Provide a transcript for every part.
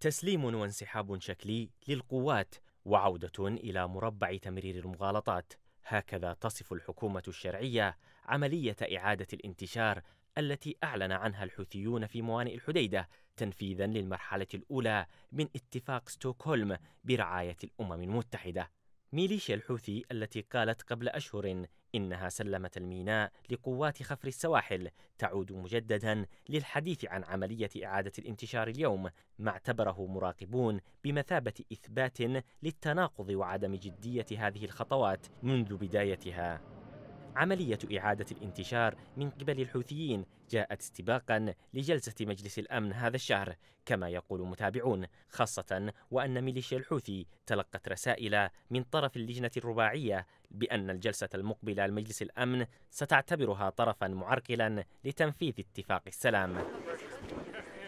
تسليم وانسحاب شكلي للقوات وعودة إلى مربع تمرير المغالطات هكذا تصف الحكومة الشرعية عملية إعادة الانتشار التي أعلن عنها الحوثيون في موانئ الحديدة تنفيذا للمرحلة الأولى من اتفاق ستوكهولم برعاية الأمم المتحدة ميليشيا الحوثي التي قالت قبل أشهر إنها سلمت الميناء لقوات خفر السواحل تعود مجددا للحديث عن عملية إعادة الانتشار اليوم ما اعتبره مراقبون بمثابة إثبات للتناقض وعدم جدية هذه الخطوات منذ بدايتها عملية إعادة الانتشار من قبل الحوثيين جاءت استباقا لجلسة مجلس الأمن هذا الشهر كما يقول متابعون خاصة وأن ميليشيا الحوثي تلقت رسائل من طرف اللجنة الرباعية بأن الجلسة المقبلة لمجلس الأمن ستعتبرها طرفا معرقلا لتنفيذ اتفاق السلام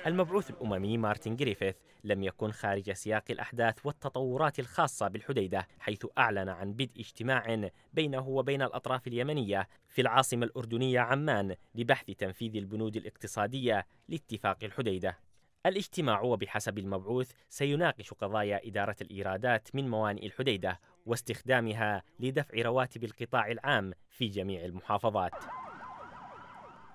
المبعوث الأممي مارتن جريفيث لم يكن خارج سياق الأحداث والتطورات الخاصة بالحديدة حيث أعلن عن بدء اجتماع بينه وبين الأطراف اليمنية في العاصمة الأردنية عمان لبحث تنفيذ البنود الاقتصادية لاتفاق الحديدة الاجتماع وبحسب المبعوث سيناقش قضايا إدارة الإيرادات من موانئ الحديدة واستخدامها لدفع رواتب القطاع العام في جميع المحافظات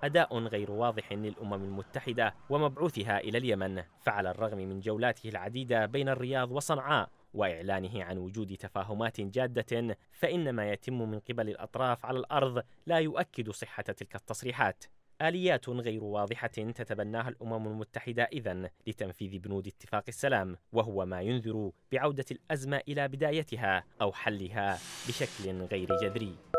أداء غير واضح للأمم المتحدة ومبعوثها إلى اليمن فعلى الرغم من جولاته العديدة بين الرياض وصنعاء واعلانه عن وجود تفاهمات جاده فان ما يتم من قبل الاطراف على الارض لا يؤكد صحه تلك التصريحات اليات غير واضحه تتبناها الامم المتحده اذا لتنفيذ بنود اتفاق السلام وهو ما ينذر بعوده الازمه الى بدايتها او حلها بشكل غير جذري